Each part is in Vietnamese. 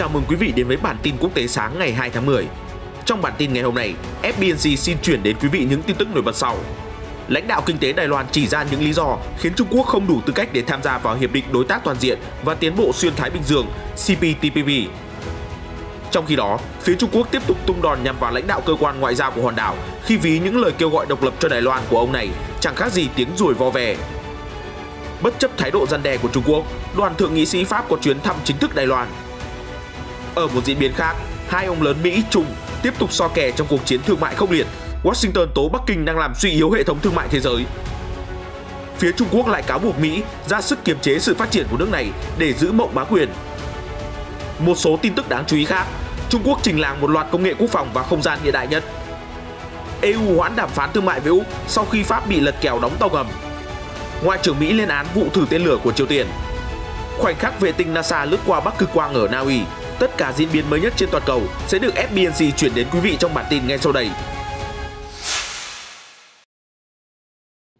Chào mừng quý vị đến với bản tin quốc tế sáng ngày 2 tháng 10. Trong bản tin ngày hôm nay, FBNC xin chuyển đến quý vị những tin tức nổi bật sau. Lãnh đạo kinh tế Đài Loan chỉ ra những lý do khiến Trung Quốc không đủ tư cách để tham gia vào Hiệp định Đối tác Toàn diện và Tiến bộ Xuyên Thái Bình Dương CPTPP. Trong khi đó, phía Trung Quốc tiếp tục tung đòn nhằm vào lãnh đạo cơ quan ngoại giao của hòn đảo khi ví những lời kêu gọi độc lập cho Đài Loan của ông này chẳng khác gì tiếng ruồi vo về. Bất chấp thái độ gian đe của Trung Quốc, đoàn thượng nghị sĩ Pháp có chuyến thăm chính thức Đài Loan ở một diễn biến khác, hai ông lớn Mỹ, Trung tiếp tục so kè trong cuộc chiến thương mại khốc liệt. Washington tố Bắc Kinh đang làm suy yếu hệ thống thương mại thế giới. Phía Trung Quốc lại cáo buộc Mỹ ra sức kiềm chế sự phát triển của nước này để giữ mộng bá quyền. Một số tin tức đáng chú ý khác, Trung Quốc trình làng một loạt công nghệ quốc phòng và không gian hiện đại nhất. EU hoãn đàm phán thương mại với Úc sau khi Pháp bị lật kèo đóng tàu ngầm. Ngoại trưởng Mỹ lên án vụ thử tên lửa của Triều Tiên. Khoảnh khắc vệ tinh NASA lướt qua Bắc Cực Quang ở Na Uy. Tất cả diễn biến mới nhất trên toàn cầu sẽ được FBNC chuyển đến quý vị trong bản tin ngay sau đây.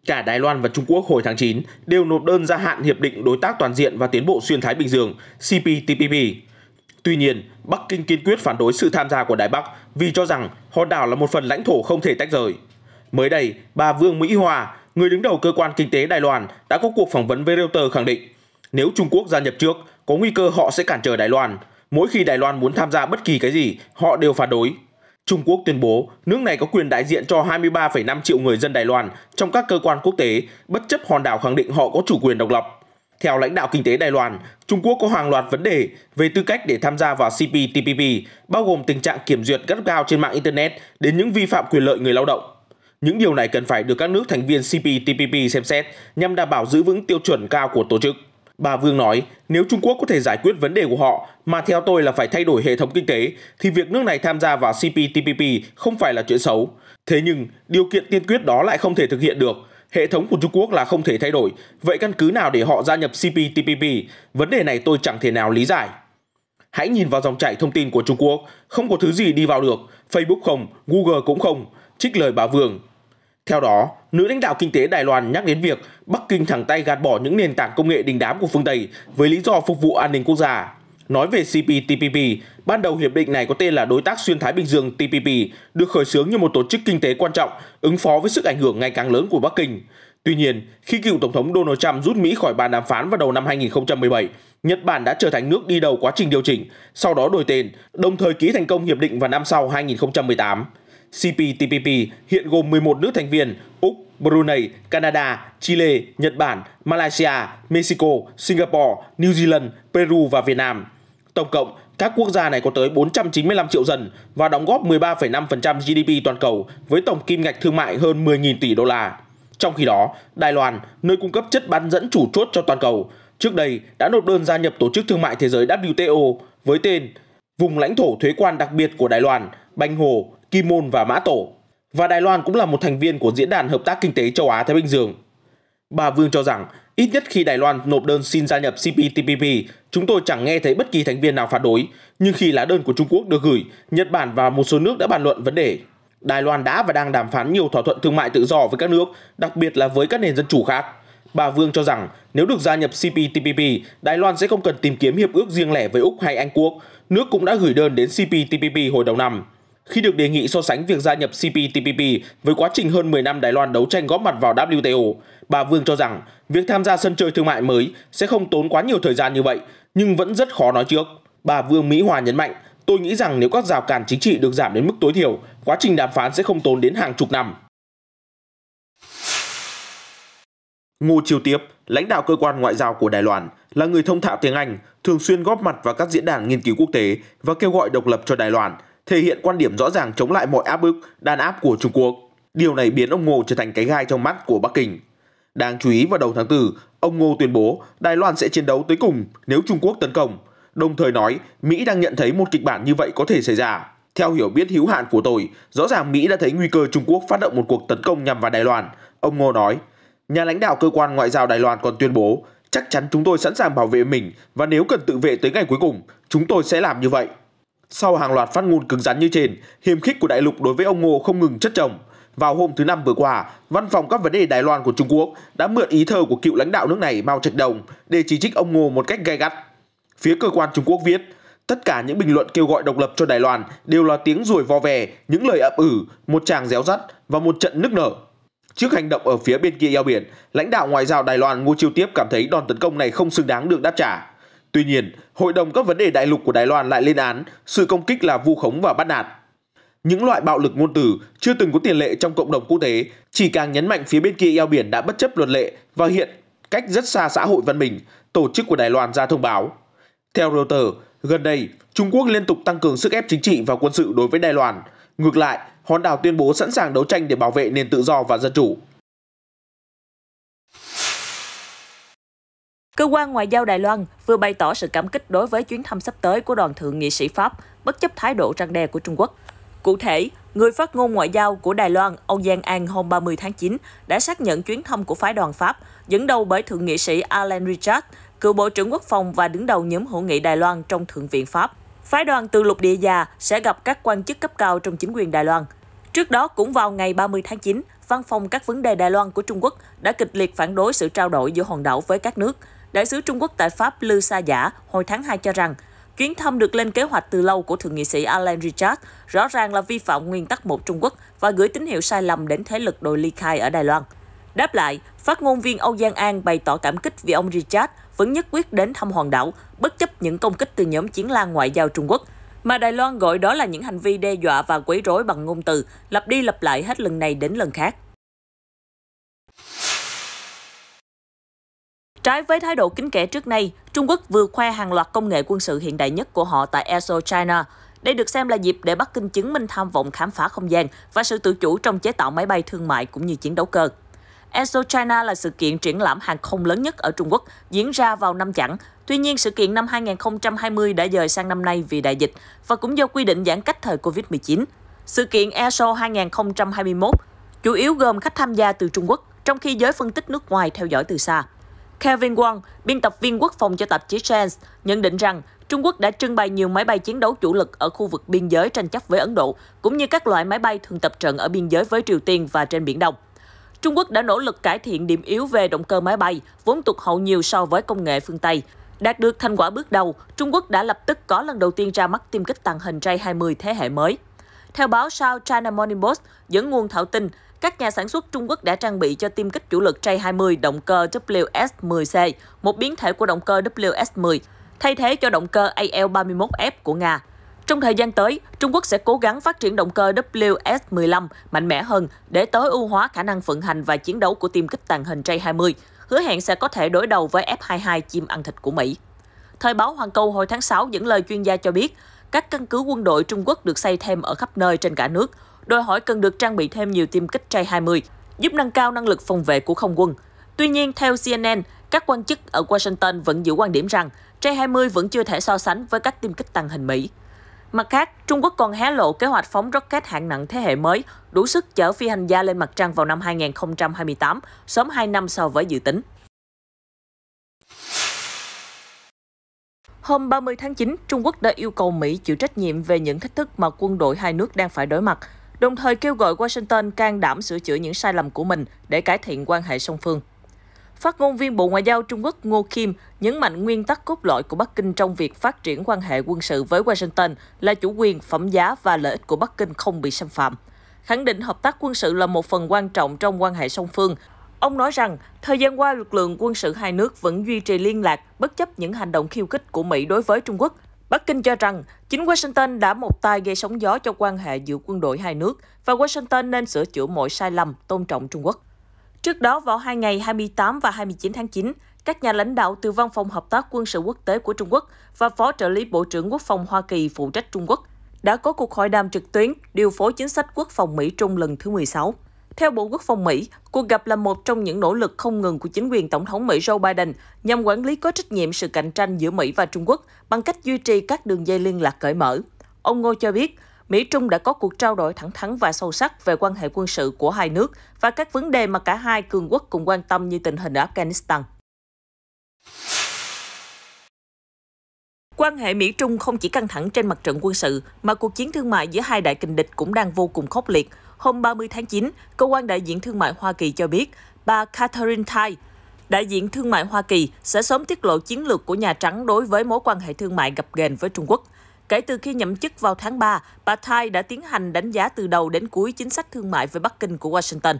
Cả Đài Loan và Trung Quốc hồi tháng 9 đều nộp đơn gia hạn Hiệp định Đối tác Toàn diện và Tiến bộ Xuyên Thái Bình Dương CPTPP. Tuy nhiên, Bắc Kinh kiên quyết phản đối sự tham gia của Đài Bắc vì cho rằng hòn đảo là một phần lãnh thổ không thể tách rời. Mới đây, bà Vương Mỹ Hòa, người đứng đầu cơ quan kinh tế Đài Loan, đã có cuộc phỏng vấn với Reuters khẳng định nếu Trung Quốc gia nhập trước, có nguy cơ họ sẽ cản trở Đài Loan mỗi khi Đài Loan muốn tham gia bất kỳ cái gì, họ đều phản đối. Trung Quốc tuyên bố nước này có quyền đại diện cho 23,5 triệu người dân Đài Loan trong các cơ quan quốc tế, bất chấp hòn đảo khẳng định họ có chủ quyền độc lập. Theo lãnh đạo kinh tế Đài Loan, Trung Quốc có hàng loạt vấn đề về tư cách để tham gia vào CPTPP, bao gồm tình trạng kiểm duyệt gắt gao trên mạng Internet đến những vi phạm quyền lợi người lao động. Những điều này cần phải được các nước thành viên CPTPP xem xét nhằm đảm bảo giữ vững tiêu chuẩn cao của tổ chức. Bà Vương nói, nếu Trung Quốc có thể giải quyết vấn đề của họ, mà theo tôi là phải thay đổi hệ thống kinh tế, thì việc nước này tham gia vào CPTPP không phải là chuyện xấu. Thế nhưng, điều kiện tiên quyết đó lại không thể thực hiện được. Hệ thống của Trung Quốc là không thể thay đổi, vậy căn cứ nào để họ gia nhập CPTPP? Vấn đề này tôi chẳng thể nào lý giải. Hãy nhìn vào dòng chảy thông tin của Trung Quốc, không có thứ gì đi vào được, Facebook không, Google cũng không, trích lời bà Vương. Theo đó, nữ lãnh đạo kinh tế Đài Loan nhắc đến việc Bắc Kinh thẳng tay gạt bỏ những nền tảng công nghệ đình đám của phương Tây với lý do phục vụ an ninh quốc gia. Nói về CPTPP, ban đầu hiệp định này có tên là Đối tác Xuyên Thái Bình Dương TPP, được khởi xướng như một tổ chức kinh tế quan trọng ứng phó với sức ảnh hưởng ngày càng lớn của Bắc Kinh. Tuy nhiên, khi cựu Tổng thống Donald Trump rút Mỹ khỏi bàn đàm phán vào đầu năm 2017, Nhật Bản đã trở thành nước đi đầu quá trình điều chỉnh, sau đó đổi tên, đồng thời ký thành công hiệp định vào năm sau 2018. CPTPP hiện gồm 11 nước thành viên Úc, Brunei, Canada, Chile, Nhật Bản, Malaysia, Mexico, Singapore, New Zealand, Peru và Việt Nam. Tổng cộng, các quốc gia này có tới 495 triệu dân và đóng góp 13,5% GDP toàn cầu với tổng kim ngạch thương mại hơn 10.000 tỷ đô la. Trong khi đó, Đài Loan, nơi cung cấp chất bán dẫn chủ chốt cho toàn cầu, trước đây đã nộp đơn gia nhập Tổ chức Thương mại Thế giới WTO với tên Vùng lãnh thổ thuế quan đặc biệt của Đài Loan, Banh Hồ, Kim Môn và Mã Tổ. Và Đài Loan cũng là một thành viên của Diễn đàn Hợp tác Kinh tế Châu Á-Thái Bình Dương. Bà Vương cho rằng, ít nhất khi Đài Loan nộp đơn xin gia nhập CPTPP, chúng tôi chẳng nghe thấy bất kỳ thành viên nào phản đối. Nhưng khi lá đơn của Trung Quốc được gửi, Nhật Bản và một số nước đã bàn luận vấn đề. Đài Loan đã và đang đàm phán nhiều thỏa thuận thương mại tự do với các nước, đặc biệt là với các nền dân chủ khác. Bà Vương cho rằng nếu được gia nhập CPTPP, Đài Loan sẽ không cần tìm kiếm hiệp ước riêng lẻ với Úc hay Anh Quốc. Nước cũng đã gửi đơn đến CPTPP hồi đầu năm khi được đề nghị so sánh việc gia nhập CPTPP với quá trình hơn 10 năm Đài Loan đấu tranh góp mặt vào WTO. Bà Vương cho rằng việc tham gia sân chơi thương mại mới sẽ không tốn quá nhiều thời gian như vậy, nhưng vẫn rất khó nói trước. Bà Vương Mỹ Hòa nhấn mạnh, tôi nghĩ rằng nếu các rào cản chính trị được giảm đến mức tối thiểu, quá trình đàm phán sẽ không tốn đến hàng chục năm. Ngô Chiêu Tiếp, lãnh đạo cơ quan ngoại giao của Đài Loan, là người thông thạo tiếng Anh, thường xuyên góp mặt vào các diễn đàn nghiên cứu quốc tế và kêu gọi độc lập cho Đài Loan – thể hiện quan điểm rõ ràng chống lại mọi áp bức, đàn áp của Trung Quốc. Điều này biến ông Ngô trở thành cái gai trong mắt của Bắc Kinh. Đáng chú ý vào đầu tháng 4, ông Ngô tuyên bố Đài Loan sẽ chiến đấu tới cùng nếu Trung Quốc tấn công, đồng thời nói Mỹ đang nhận thấy một kịch bản như vậy có thể xảy ra. Theo hiểu biết hữu hạn của tôi, rõ ràng Mỹ đã thấy nguy cơ Trung Quốc phát động một cuộc tấn công nhằm vào Đài Loan, ông Ngô nói. Nhà lãnh đạo cơ quan ngoại giao Đài Loan còn tuyên bố, chắc chắn chúng tôi sẵn sàng bảo vệ mình và nếu cần tự vệ tới ngày cuối cùng, chúng tôi sẽ làm như vậy. Sau hàng loạt phát ngôn cứng rắn như trên, hiềm khích của đại lục đối với ông Ngô không ngừng chất chồng. Vào hôm thứ Năm vừa qua, Văn phòng các vấn đề Đài Loan của Trung Quốc đã mượn ý thơ của cựu lãnh đạo nước này Mao Trạch Đồng để chỉ trích ông Ngô một cách gay gắt. Phía cơ quan Trung Quốc viết, tất cả những bình luận kêu gọi độc lập cho Đài Loan đều là tiếng ruồi vo về, những lời ậm ử, một chàng réo rắt và một trận nức nở. Trước hành động ở phía bên kia eo biển, lãnh đạo ngoại giao Đài Loan Ngô Chiêu Tiếp cảm thấy đòn tấn công này không xứng đáng được đáp trả. Tuy nhiên, Hội đồng các vấn đề đại lục của Đài Loan lại lên án sự công kích là vu khống và bắt nạt. Những loại bạo lực ngôn từ chưa từng có tiền lệ trong cộng đồng quốc tế chỉ càng nhấn mạnh phía bên kia eo biển đã bất chấp luật lệ và hiện cách rất xa xã hội văn minh, tổ chức của Đài Loan ra thông báo. Theo Reuters, gần đây, Trung Quốc liên tục tăng cường sức ép chính trị và quân sự đối với Đài Loan. Ngược lại, hòn đảo tuyên bố sẵn sàng đấu tranh để bảo vệ nền tự do và dân chủ. Cơ quan Ngoại giao Đài Loan vừa bày tỏ sự cảm kích đối với chuyến thăm sắp tới của đoàn thượng nghị sĩ Pháp, bất chấp thái độ răng đe của Trung Quốc. Cụ thể, người phát ngôn ngoại giao của Đài Loan, ông Giang An hôm 30 tháng 9 đã xác nhận chuyến thăm của phái đoàn Pháp, dẫn đầu bởi thượng nghị sĩ Alan Richard, cựu Bộ trưởng Quốc phòng và đứng đầu nhóm hữu nghị Đài Loan trong Thượng viện Pháp. Phái đoàn từ lục địa già sẽ gặp các quan chức cấp cao trong chính quyền Đài Loan. Trước đó cũng vào ngày 30 tháng 9, Văn phòng các vấn đề Đài Loan của Trung Quốc đã kịch liệt phản đối sự trao đổi giữa hòn đảo với các nước. Đại sứ Trung Quốc tại Pháp Lư Sa Giả hồi tháng 2 cho rằng, Chuyến thăm được lên kế hoạch từ lâu của Thượng nghị sĩ Alan Richard rõ ràng là vi phạm nguyên tắc một Trung Quốc và gửi tín hiệu sai lầm đến thế lực đồi ly khai ở Đài Loan. Đáp lại, phát ngôn viên Âu Giang An bày tỏ cảm kích vì ông Richard vẫn nhất quyết đến thăm hòn đảo, bất chấp những công kích từ nhóm chiến lan ngoại giao Trung Quốc, mà Đài Loan gọi đó là những hành vi đe dọa và quấy rối bằng ngôn từ, lặp đi lặp lại hết lần này đến lần khác. Trái với thái độ kính kẻ trước nay, Trung Quốc vừa khoe hàng loạt công nghệ quân sự hiện đại nhất của họ tại ESO China. Đây được xem là dịp để Bắc Kinh chứng minh tham vọng khám phá không gian và sự tự chủ trong chế tạo máy bay thương mại cũng như chiến đấu cơ. ESO China là sự kiện triển lãm hàng không lớn nhất ở Trung Quốc, diễn ra vào năm chẵn. Tuy nhiên, sự kiện năm 2020 đã dời sang năm nay vì đại dịch và cũng do quy định giãn cách thời Covid-19. Sự kiện ESO 2021 chủ yếu gồm khách tham gia từ Trung Quốc, trong khi giới phân tích nước ngoài theo dõi từ xa. Kevin Wang, biên tập viên quốc phòng cho tạp chí Chance, nhận định rằng Trung Quốc đã trưng bày nhiều máy bay chiến đấu chủ lực ở khu vực biên giới tranh chấp với Ấn Độ, cũng như các loại máy bay thường tập trận ở biên giới với Triều Tiên và trên Biển Đông. Trung Quốc đã nỗ lực cải thiện điểm yếu về động cơ máy bay, vốn tụt hậu nhiều so với công nghệ phương Tây. Đạt được thành quả bước đầu, Trung Quốc đã lập tức có lần đầu tiên ra mắt tiêm kích tàng hình J-20 thế hệ mới. Theo báo South China Morning Post, dẫn nguồn Thảo tin, các nhà sản xuất Trung Quốc đã trang bị cho tiêm kích chủ lực J20 động cơ WS-10C, một biến thể của động cơ WS-10, thay thế cho động cơ AL-31F của Nga. Trong thời gian tới, Trung Quốc sẽ cố gắng phát triển động cơ WS-15 mạnh mẽ hơn để tối ưu hóa khả năng vận hành và chiến đấu của tiêm kích tàng hình J20, hứa hẹn sẽ có thể đối đầu với F-22 chim ăn thịt của Mỹ. Thời báo Hoàng Câu hồi tháng 6 dẫn lời chuyên gia cho biết, các căn cứ quân đội Trung Quốc được xây thêm ở khắp nơi trên cả nước – đòi hỏi cần được trang bị thêm nhiều tiêm kích tray 20, giúp nâng cao năng lực phòng vệ của không quân. Tuy nhiên, theo CNN, các quan chức ở Washington vẫn giữ quan điểm rằng tray 20 vẫn chưa thể so sánh với các tiêm kích tàng hình Mỹ. Mặt khác, Trung Quốc còn hé lộ kế hoạch phóng rocket hạng nặng thế hệ mới, đủ sức chở phi hành gia lên mặt trăng vào năm 2028, sớm 2 năm so với dự tính. Hôm 30 tháng 9, Trung Quốc đã yêu cầu Mỹ chịu trách nhiệm về những thách thức mà quân đội hai nước đang phải đối mặt – đồng thời kêu gọi Washington can đảm sửa chữa những sai lầm của mình để cải thiện quan hệ song phương. Phát ngôn viên Bộ Ngoại giao Trung Quốc Ngô Kim nhấn mạnh nguyên tắc cốt lõi của Bắc Kinh trong việc phát triển quan hệ quân sự với Washington là chủ quyền, phẩm giá và lợi ích của Bắc Kinh không bị xâm phạm. Khẳng định hợp tác quân sự là một phần quan trọng trong quan hệ song phương. Ông nói rằng, thời gian qua lực lượng quân sự hai nước vẫn duy trì liên lạc bất chấp những hành động khiêu khích của Mỹ đối với Trung Quốc Bắc Kinh cho rằng chính Washington đã một tay gây sóng gió cho quan hệ giữa quân đội hai nước và Washington nên sửa chữa mọi sai lầm, tôn trọng Trung Quốc. Trước đó, vào hai ngày 28 và 29 tháng 9, các nhà lãnh đạo từ Văn phòng Hợp tác Quân sự Quốc tế của Trung Quốc và Phó trợ lý Bộ trưởng Quốc phòng Hoa Kỳ phụ trách Trung Quốc đã có cuộc hội đàm trực tuyến điều phối chính sách quốc phòng Mỹ-Trung lần thứ 16. Theo Bộ Quốc phòng Mỹ, cuộc gặp là một trong những nỗ lực không ngừng của chính quyền Tổng thống Mỹ Joe Biden nhằm quản lý có trách nhiệm sự cạnh tranh giữa Mỹ và Trung Quốc bằng cách duy trì các đường dây liên lạc cởi mở. Ông Ngô cho biết, Mỹ-Trung đã có cuộc trao đổi thẳng thắn và sâu sắc về quan hệ quân sự của hai nước và các vấn đề mà cả hai cường quốc cùng quan tâm như tình hình ở Afghanistan. Quan hệ Mỹ-Trung không chỉ căng thẳng trên mặt trận quân sự, mà cuộc chiến thương mại giữa hai đại kình địch cũng đang vô cùng khốc liệt hôm 30 tháng 9, cơ quan đại diện thương mại Hoa Kỳ cho biết bà Catherine Tai, đại diện thương mại Hoa Kỳ, sẽ sớm tiết lộ chiến lược của Nhà Trắng đối với mối quan hệ thương mại gặp ghềnh với Trung Quốc. Kể từ khi nhậm chức vào tháng 3, bà Tai đã tiến hành đánh giá từ đầu đến cuối chính sách thương mại với Bắc Kinh của Washington.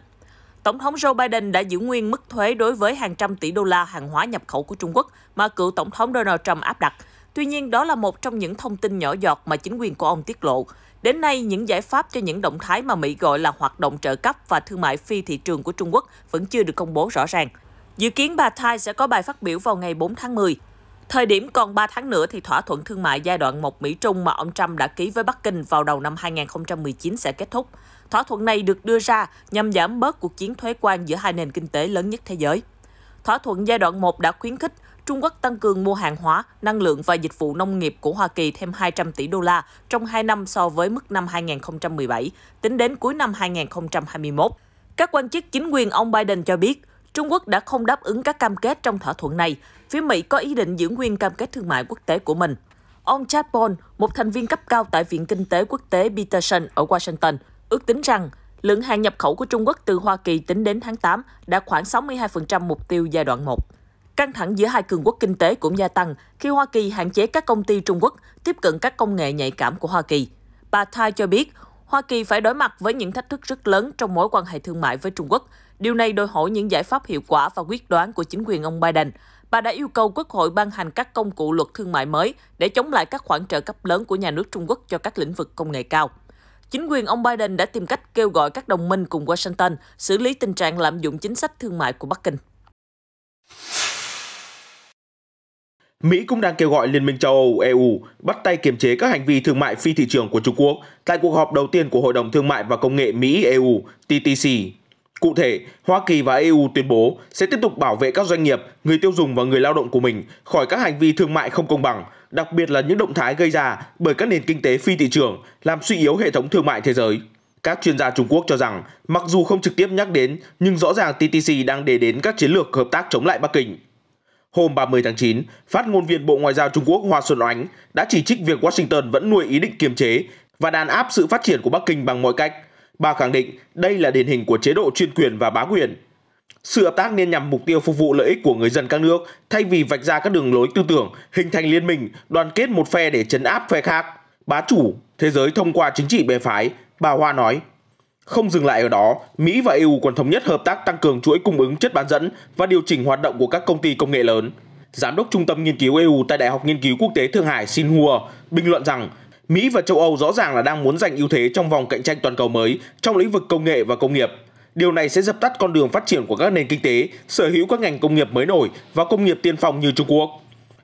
Tổng thống Joe Biden đã giữ nguyên mức thuế đối với hàng trăm tỷ đô la hàng hóa nhập khẩu của Trung Quốc mà cựu Tổng thống Donald Trump áp đặt. Tuy nhiên, đó là một trong những thông tin nhỏ giọt mà chính quyền của ông tiết lộ. Đến nay, những giải pháp cho những động thái mà Mỹ gọi là hoạt động trợ cấp và thương mại phi thị trường của Trung Quốc vẫn chưa được công bố rõ ràng. Dự kiến bà Thai sẽ có bài phát biểu vào ngày 4 tháng 10. Thời điểm còn 3 tháng nữa thì thỏa thuận thương mại giai đoạn 1 Mỹ-Trung mà ông Trump đã ký với Bắc Kinh vào đầu năm 2019 sẽ kết thúc. Thỏa thuận này được đưa ra nhằm giảm bớt cuộc chiến thuế quan giữa hai nền kinh tế lớn nhất thế giới. Thỏa thuận giai đoạn 1 đã khuyến khích Trung Quốc tăng cường mua hàng hóa, năng lượng và dịch vụ nông nghiệp của Hoa Kỳ thêm 200 tỷ đô la trong 2 năm so với mức năm 2017, tính đến cuối năm 2021. Các quan chức chính quyền ông Biden cho biết, Trung Quốc đã không đáp ứng các cam kết trong thỏa thuận này. Phía Mỹ có ý định giữ nguyên cam kết thương mại quốc tế của mình. Ông Chad Paul, một thành viên cấp cao tại Viện Kinh tế Quốc tế Peterson ở Washington, ước tính rằng lượng hàng nhập khẩu của Trung Quốc từ Hoa Kỳ tính đến tháng 8 đã khoảng 62% mục tiêu giai đoạn 1. Căng thẳng giữa hai cường quốc kinh tế cũng gia tăng khi Hoa Kỳ hạn chế các công ty Trung Quốc tiếp cận các công nghệ nhạy cảm của Hoa Kỳ. Bà Thai cho biết, Hoa Kỳ phải đối mặt với những thách thức rất lớn trong mối quan hệ thương mại với Trung Quốc. Điều này đòi hỏi những giải pháp hiệu quả và quyết đoán của chính quyền ông Biden. Bà đã yêu cầu Quốc hội ban hành các công cụ luật thương mại mới để chống lại các khoản trợ cấp lớn của nhà nước Trung Quốc cho các lĩnh vực công nghệ cao. Chính quyền ông Biden đã tìm cách kêu gọi các đồng minh cùng Washington xử lý tình trạng lạm dụng chính sách thương mại của Bắc Kinh. Mỹ cũng đang kêu gọi Liên minh châu Âu EU bắt tay kiềm chế các hành vi thương mại phi thị trường của Trung Quốc tại cuộc họp đầu tiên của Hội đồng Thương mại và Công nghệ Mỹ-EU TTC. Cụ thể, Hoa Kỳ và EU tuyên bố sẽ tiếp tục bảo vệ các doanh nghiệp, người tiêu dùng và người lao động của mình khỏi các hành vi thương mại không công bằng, đặc biệt là những động thái gây ra bởi các nền kinh tế phi thị trường làm suy yếu hệ thống thương mại thế giới. Các chuyên gia Trung Quốc cho rằng, mặc dù không trực tiếp nhắc đến, nhưng rõ ràng TTC đang đề đến các chiến lược hợp tác chống lại Bắc Kinh. Hôm 30 tháng 9, phát ngôn viên Bộ Ngoại giao Trung Quốc Hoa Xuân Oánh đã chỉ trích việc Washington vẫn nuôi ý định kiềm chế và đàn áp sự phát triển của Bắc Kinh bằng mọi cách. Bà khẳng định đây là điển hình của chế độ chuyên quyền và bá quyền. Sự hợp tác nên nhằm mục tiêu phục vụ lợi ích của người dân các nước thay vì vạch ra các đường lối tư tưởng, hình thành liên minh, đoàn kết một phe để chấn áp phe khác. Bá chủ, thế giới thông qua chính trị bè phái, bà Hoa nói. Không dừng lại ở đó, Mỹ và EU còn thống nhất hợp tác tăng cường chuỗi cung ứng chất bán dẫn và điều chỉnh hoạt động của các công ty công nghệ lớn. Giám đốc Trung tâm Nghiên cứu EU tại Đại học Nghiên cứu Quốc tế Thượng Hải Xinhua bình luận rằng Mỹ và châu Âu rõ ràng là đang muốn giành ưu thế trong vòng cạnh tranh toàn cầu mới trong lĩnh vực công nghệ và công nghiệp. Điều này sẽ dập tắt con đường phát triển của các nền kinh tế sở hữu các ngành công nghiệp mới nổi và công nghiệp tiên phong như Trung Quốc.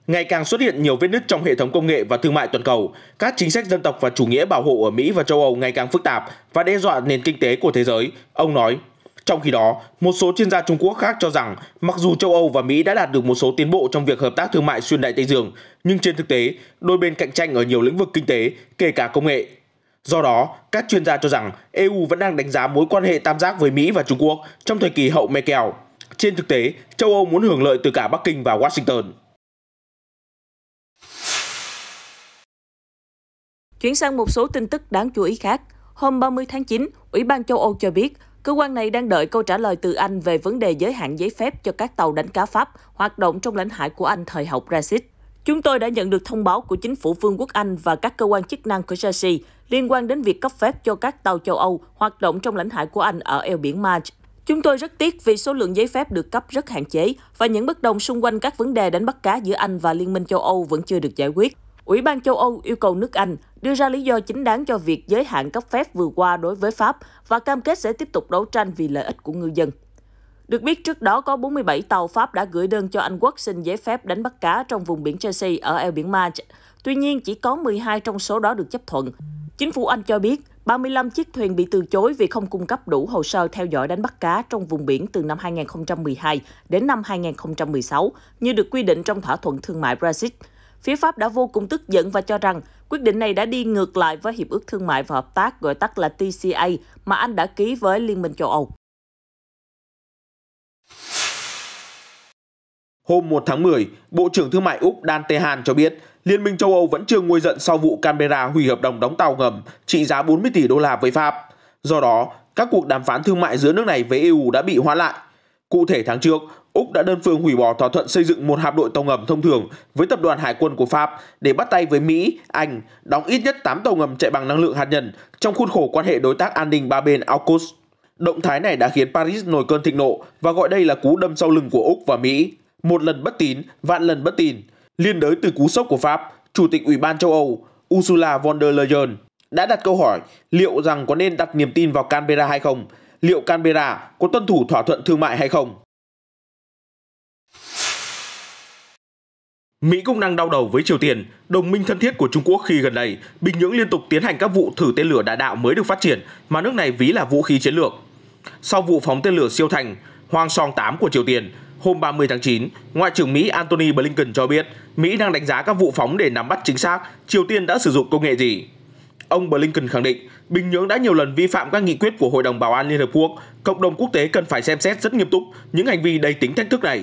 Ngày càng xuất hiện nhiều vết nứt trong hệ thống công nghệ và thương mại toàn cầu, các chính sách dân tộc và chủ nghĩa bảo hộ ở Mỹ và châu Âu ngày càng phức tạp và đe dọa nền kinh tế của thế giới, ông nói. Trong khi đó, một số chuyên gia Trung Quốc khác cho rằng mặc dù châu Âu và Mỹ đã đạt được một số tiến bộ trong việc hợp tác thương mại xuyên đại Tây Dương, nhưng trên thực tế, đôi bên cạnh tranh ở nhiều lĩnh vực kinh tế, kể cả công nghệ. Do đó, các chuyên gia cho rằng EU vẫn đang đánh giá mối quan hệ tam giác với Mỹ và Trung Quốc trong thời kỳ hậu Merkel. Trên thực tế, châu Âu muốn hưởng lợi từ cả Bắc Kinh và Washington. Chuyển sang một số tin tức đáng chú ý khác. Hôm 30 tháng 9, Ủy ban châu Âu cho biết, cơ quan này đang đợi câu trả lời từ Anh về vấn đề giới hạn giấy phép cho các tàu đánh cá Pháp hoạt động trong lãnh hải của Anh thời hậu Brexit. Chúng tôi đã nhận được thông báo của chính phủ Vương quốc Anh và các cơ quan chức năng của Jersey liên quan đến việc cấp phép cho các tàu châu Âu hoạt động trong lãnh hải của Anh ở eo biển March. Chúng tôi rất tiếc vì số lượng giấy phép được cấp rất hạn chế và những bất đồng xung quanh các vấn đề đánh bắt cá giữa Anh và Liên minh châu Âu vẫn chưa được giải quyết. Ủy ban châu Âu yêu cầu nước Anh đưa ra lý do chính đáng cho việc giới hạn cấp phép vừa qua đối với Pháp và cam kết sẽ tiếp tục đấu tranh vì lợi ích của ngư dân. Được biết trước đó có 47 tàu Pháp đã gửi đơn cho Anh Quốc xin giấy phép đánh bắt cá trong vùng biển Chelsea ở eo biển March. Tuy nhiên, chỉ có 12 trong số đó được chấp thuận. Chính phủ Anh cho biết 35 chiếc thuyền bị từ chối vì không cung cấp đủ hồ sơ theo dõi đánh bắt cá trong vùng biển từ năm 2012 đến năm 2016 như được quy định trong thỏa thuận thương mại Brexit. Phía Pháp đã vô cùng tức giận và cho rằng quyết định này đã đi ngược lại với Hiệp ước Thương mại và Hợp tác gọi tắt là TCA mà Anh đã ký với Liên minh châu Âu. Hôm 1 tháng 10, Bộ trưởng Thương mại Úc Dan Tehan cho biết Liên minh châu Âu vẫn chưa nguôi giận sau vụ Canberra hủy hợp đồng đóng tàu ngầm trị giá 40 tỷ đô la với Pháp. Do đó, các cuộc đàm phán thương mại giữa nước này với EU đã bị hoãn lại Cụ thể tháng trước, Úc đã đơn phương hủy bỏ thỏa thuận xây dựng một hạm đội tàu ngầm thông thường với tập đoàn hải quân của Pháp để bắt tay với Mỹ, Anh đóng ít nhất 8 tàu ngầm chạy bằng năng lượng hạt nhân trong khuôn khổ quan hệ đối tác an ninh ba bên AUKUS. Động thái này đã khiến Paris nổi cơn thịnh nộ và gọi đây là cú đâm sau lưng của Úc và Mỹ. Một lần bất tín, vạn lần bất tín. Liên đới từ cú sốc của Pháp, Chủ tịch Ủy ban châu Âu Ursula von der Leyen đã đặt câu hỏi liệu rằng có nên đặt niềm tin vào Canberra hay không liệu Canberra có tuân thủ thỏa thuận thương mại hay không. Mỹ cũng đang đau đầu với Triều Tiên, đồng minh thân thiết của Trung Quốc khi gần đây, Bình Nhưỡng liên tục tiến hành các vụ thử tên lửa đạn đạo mới được phát triển mà nước này ví là vũ khí chiến lược. Sau vụ phóng tên lửa siêu thành Hoàng Song 8 của Triều Tiên, hôm 30 tháng 9, Ngoại trưởng Mỹ Antony Blinken cho biết Mỹ đang đánh giá các vụ phóng để nắm bắt chính xác Triều Tiên đã sử dụng công nghệ gì. Ông Blinken khẳng định, Bình Nhưỡng đã nhiều lần vi phạm các nghị quyết của Hội đồng Bảo an Liên Hợp Quốc, cộng đồng quốc tế cần phải xem xét rất nghiêm túc những hành vi đầy tính thách thức này.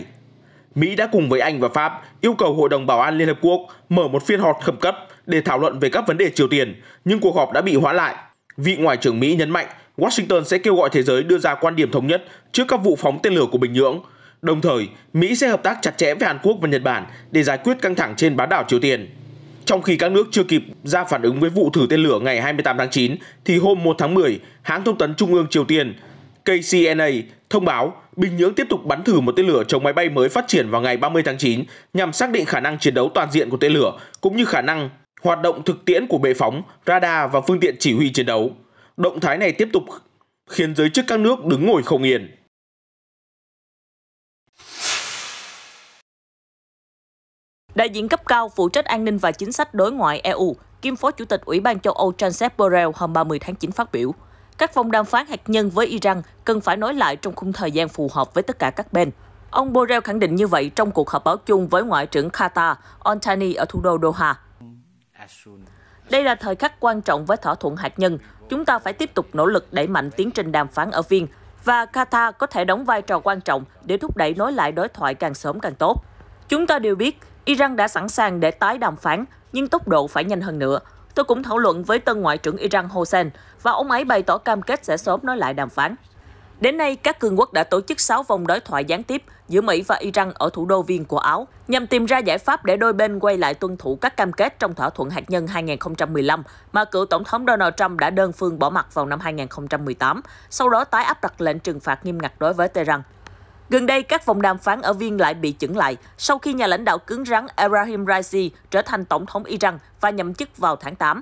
Mỹ đã cùng với Anh và Pháp yêu cầu Hội đồng Bảo an Liên Hợp Quốc mở một phiên họp khẩn cấp để thảo luận về các vấn đề Triều Tiên, nhưng cuộc họp đã bị hoãn lại. Vị Ngoại trưởng Mỹ nhấn mạnh Washington sẽ kêu gọi thế giới đưa ra quan điểm thống nhất trước các vụ phóng tên lửa của Bình Nhưỡng. Đồng thời, Mỹ sẽ hợp tác chặt chẽ với Hàn Quốc và Nhật Bản để giải quyết căng thẳng trên bán đảo Triều Tiên. Trong khi các nước chưa kịp ra phản ứng với vụ thử tên lửa ngày 28 tháng 9, thì hôm 1 tháng 10, hãng thông tấn Trung ương Triều Tiên KCNA thông báo Bình Nhưỡng tiếp tục bắn thử một tên lửa chống máy bay mới phát triển vào ngày 30 tháng 9 nhằm xác định khả năng chiến đấu toàn diện của tên lửa cũng như khả năng hoạt động thực tiễn của bệ phóng, radar và phương tiện chỉ huy chiến đấu. Động thái này tiếp tục khiến giới chức các nước đứng ngồi không yên. Đại diện cấp cao phụ trách an ninh và chính sách đối ngoại EU, kiêm Phó Chủ tịch Ủy ban châu Âu Josep Borrell hôm 30 tháng 9 phát biểu, các vòng đàm phán hạt nhân với Iran cần phải nối lại trong khung thời gian phù hợp với tất cả các bên. Ông Borrell khẳng định như vậy trong cuộc họp báo chung với Ngoại trưởng Qatar Antani ở thủ đô Doha. Đây là thời khắc quan trọng với thỏa thuận hạt nhân. Chúng ta phải tiếp tục nỗ lực đẩy mạnh tiến trình đàm phán ở Viên và Qatar có thể đóng vai trò quan trọng để thúc đẩy nối lại đối thoại càng sớm càng tốt. Chúng ta đều biết Iran đã sẵn sàng để tái đàm phán, nhưng tốc độ phải nhanh hơn nữa. Tôi cũng thảo luận với tân Ngoại trưởng Iran Hossein và ông ấy bày tỏ cam kết sẽ sớm nói lại đàm phán. Đến nay, các cường quốc đã tổ chức 6 vòng đối thoại gián tiếp giữa Mỹ và Iran ở thủ đô Viên của Áo nhằm tìm ra giải pháp để đôi bên quay lại tuân thủ các cam kết trong thỏa thuận hạt nhân 2015 mà cựu Tổng thống Donald Trump đã đơn phương bỏ mặt vào năm 2018, sau đó tái áp đặt lệnh trừng phạt nghiêm ngặt đối với Tehran. Gần đây, các vòng đàm phán ở Viên lại bị chững lại sau khi nhà lãnh đạo cứng rắn Ebrahim Raisi trở thành tổng thống Iran và nhậm chức vào tháng 8.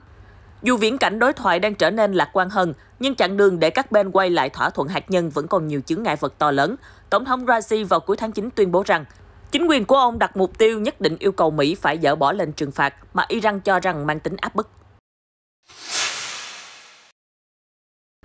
Dù viễn cảnh đối thoại đang trở nên lạc quan hơn, nhưng chặng đường để các bên quay lại thỏa thuận hạt nhân vẫn còn nhiều chướng ngại vật to lớn. Tổng thống Raisi vào cuối tháng 9 tuyên bố rằng Chính quyền của ông đặt mục tiêu nhất định yêu cầu Mỹ phải dỡ bỏ lệnh trừng phạt mà Iran cho rằng mang tính áp bức.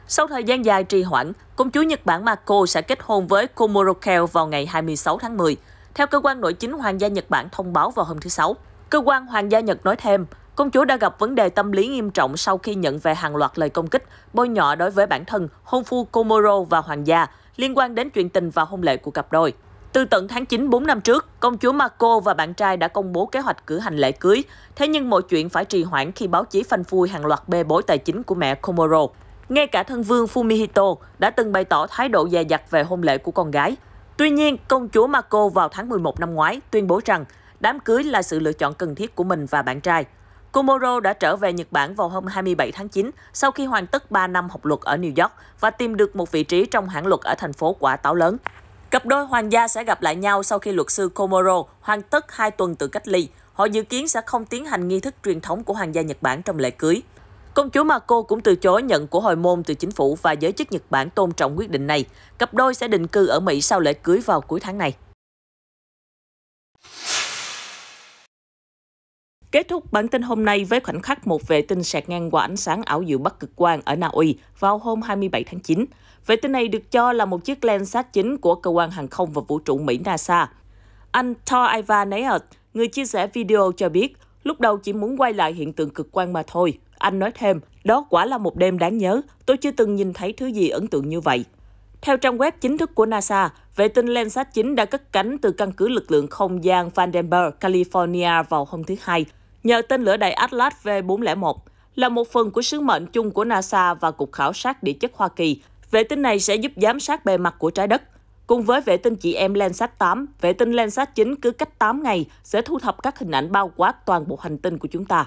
Sau thời gian dài trì hoãn, công chúa Nhật Bản Mako sẽ kết hôn với Komorokel vào ngày 26 tháng 10, theo cơ quan nội chính Hoàng gia Nhật Bản thông báo vào hôm thứ Sáu. Cơ quan Hoàng gia Nhật nói thêm, công chúa đã gặp vấn đề tâm lý nghiêm trọng sau khi nhận về hàng loạt lời công kích, bôi nhọ đối với bản thân, hôn phu Komuro và hoàng gia liên quan đến chuyện tình và hôn lễ của cặp đôi. Từ tận tháng 9 4 năm trước, công chúa Marco và bạn trai đã công bố kế hoạch cử hành lễ cưới, thế nhưng mọi chuyện phải trì hoãn khi báo chí phanh phui hàng loạt bê bối tài chính của mẹ Komuro. Ngay cả thân vương Fumihito đã từng bày tỏ thái độ dè dặt về hôn lễ của con gái. Tuy nhiên, công chúa Mako vào tháng 11 năm ngoái tuyên bố rằng đám cưới là sự lựa chọn cần thiết của mình và bạn trai. Komoro đã trở về Nhật Bản vào hôm 27 tháng 9 sau khi hoàn tất 3 năm học luật ở New York và tìm được một vị trí trong hãng luật ở thành phố Quả Táo Lớn. Cặp đôi hoàng gia sẽ gặp lại nhau sau khi luật sư Komoro hoàn tất 2 tuần tự cách ly. Họ dự kiến sẽ không tiến hành nghi thức truyền thống của hoàng gia Nhật Bản trong lễ cưới. Công chúa Marco cũng từ chối nhận của hồi môn từ chính phủ và giới chức Nhật Bản tôn trọng quyết định này. Cặp đôi sẽ định cư ở Mỹ sau lễ cưới vào cuối tháng này. Kết thúc bản tin hôm nay với khoảnh khắc một vệ tinh sạc ngang qua ánh sáng ảo diệu Bắc Cực Quang ở Na Uy vào hôm 27 tháng 9. Vệ tinh này được cho là một chiếc lens sát chính của cơ quan hàng không và vũ trụ Mỹ NASA. Anh Thor Ivan Nayert, người chia sẻ video cho biết, lúc đầu chỉ muốn quay lại hiện tượng cực quang mà thôi, anh nói thêm, đó quả là một đêm đáng nhớ, tôi chưa từng nhìn thấy thứ gì ấn tượng như vậy. Theo trang web chính thức của NASA, vệ tinh Landsat 9 đã cất cánh từ căn cứ lực lượng không gian Vandenberg, California vào hôm thứ Hai, nhờ tên lửa đẩy Atlas V401 là một phần của sứ mệnh chung của NASA và Cục Khảo sát Địa chất Hoa Kỳ. Vệ tinh này sẽ giúp giám sát bề mặt của trái đất. Cùng với vệ tinh chị em Landsat 8, vệ tinh Landsat 9 cứ cách 8 ngày sẽ thu thập các hình ảnh bao quát toàn bộ hành tinh của chúng ta.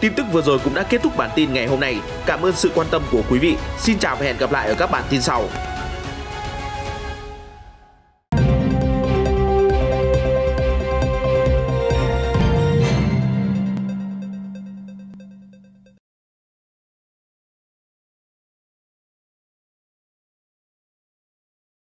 Tin tức vừa rồi cũng đã kết thúc bản tin ngày hôm nay. Cảm ơn sự quan tâm của quý vị. Xin chào và hẹn gặp lại ở các bản tin sau.